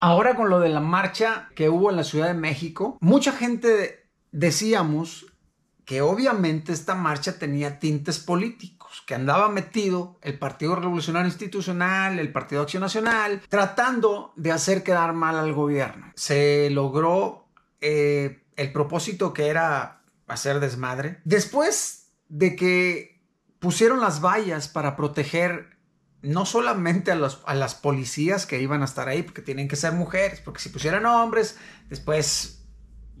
Ahora con lo de la marcha que hubo en la Ciudad de México, mucha gente decíamos que obviamente esta marcha tenía tintes políticos, que andaba metido el Partido Revolucionario Institucional, el Partido Acción Nacional, tratando de hacer quedar mal al gobierno. Se logró eh, el propósito que era hacer desmadre. Después de que pusieron las vallas para proteger no solamente a, las policías que iban a estar ahí, porque tienen que ser mujeres, porque si pusieran hombres, después,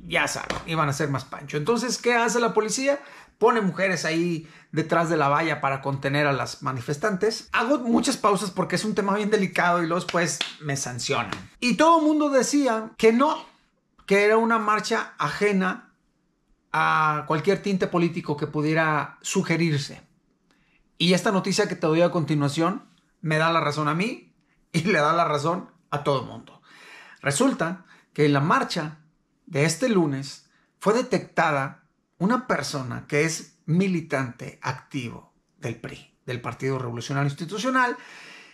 ya saben, iban a ser más pancho. Entonces, ¿qué hace la policía? Pone mujeres ahí detrás de la valla para contener a las manifestantes. Hago muchas pausas porque es un tema bien delicado y luego pues me sancionan. Y todo el mundo decía que no, que era una marcha ajena a cualquier tinte político que pudiera sugerirse. Y esta noticia que te doy a continuación me da la razón a mí y le da la razón a todo el mundo. Resulta que en la marcha de este lunes fue detectada una persona que es militante activo del PRI, del Partido Revolucionario Institucional,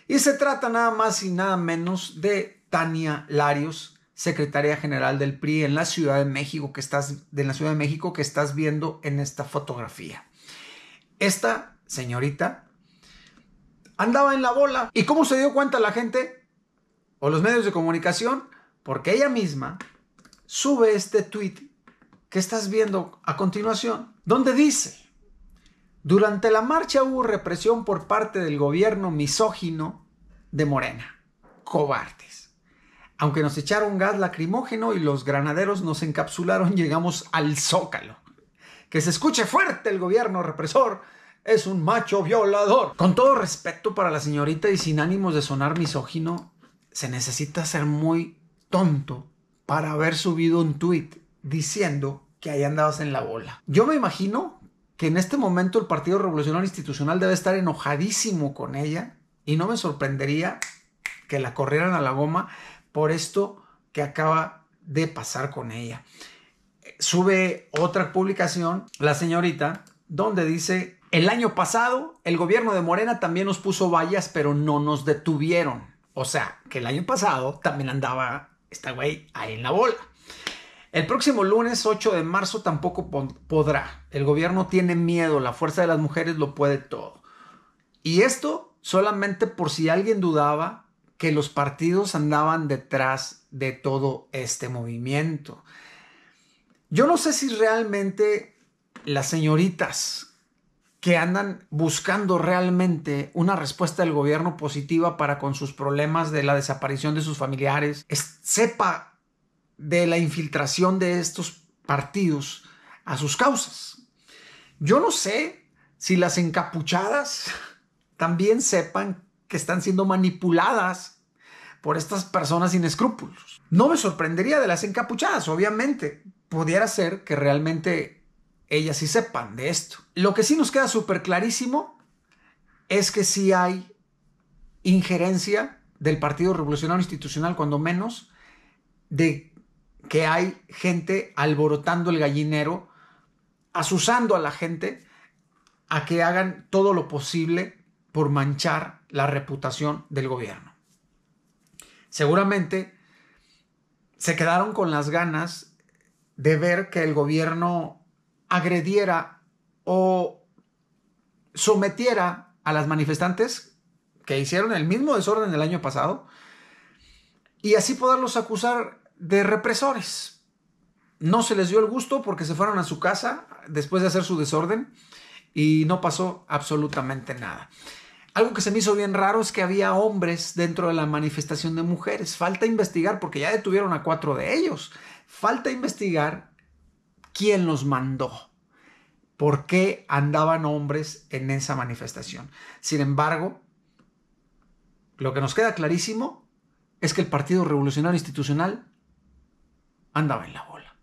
y se trata nada más y nada menos de Tania Larios, secretaria general del PRI en la Ciudad de México que estás de la Ciudad de México que estás viendo en esta fotografía. Esta señorita andaba en la bola. ¿Y cómo se dio cuenta la gente o los medios de comunicación? Porque ella misma sube este tweet que estás viendo a continuación, donde dice, durante la marcha hubo represión por parte del gobierno misógino de Morena. Cobardes. Aunque nos echaron gas lacrimógeno y los granaderos nos encapsularon, llegamos al zócalo. Que se escuche fuerte el gobierno represor es un macho violador. Con todo respeto para la señorita y sin ánimos de sonar misógino, se necesita ser muy tonto para haber subido un tweet diciendo que ahí andabas en la bola. Yo me imagino que en este momento el Partido Revolucionario Institucional debe estar enojadísimo con ella y no me sorprendería que la corrieran a la goma por esto que acaba de pasar con ella. Sube otra publicación, la señorita, donde dice el año pasado, el gobierno de Morena también nos puso vallas, pero no nos detuvieron. O sea, que el año pasado también andaba esta güey ahí en la bola. El próximo lunes 8 de marzo tampoco podrá. El gobierno tiene miedo, la fuerza de las mujeres lo puede todo. Y esto solamente por si alguien dudaba que los partidos andaban detrás de todo este movimiento. Yo no sé si realmente las señoritas que andan buscando realmente una respuesta del gobierno positiva para con sus problemas de la desaparición de sus familiares, sepa de la infiltración de estos partidos a sus causas. Yo no sé si las encapuchadas también sepan que están siendo manipuladas por estas personas sin escrúpulos. No me sorprendería de las encapuchadas, obviamente. Pudiera ser que realmente ellas sí sepan de esto. Lo que sí nos queda súper clarísimo es que sí hay injerencia del Partido Revolucionario Institucional, cuando menos, de que hay gente alborotando el gallinero, asusando a la gente a que hagan todo lo posible por manchar la reputación del gobierno. Seguramente se quedaron con las ganas de ver que el gobierno agrediera o sometiera a las manifestantes que hicieron el mismo desorden el año pasado y así poderlos acusar de represores. No se les dio el gusto porque se fueron a su casa después de hacer su desorden y no pasó absolutamente nada. Algo que se me hizo bien raro es que había hombres dentro de la manifestación de mujeres. Falta investigar porque ya detuvieron a cuatro de ellos. Falta investigar quién los mandó, por qué andaban hombres en esa manifestación. Sin embargo, lo que nos queda clarísimo es que el Partido Revolucionario Institucional andaba en la bola.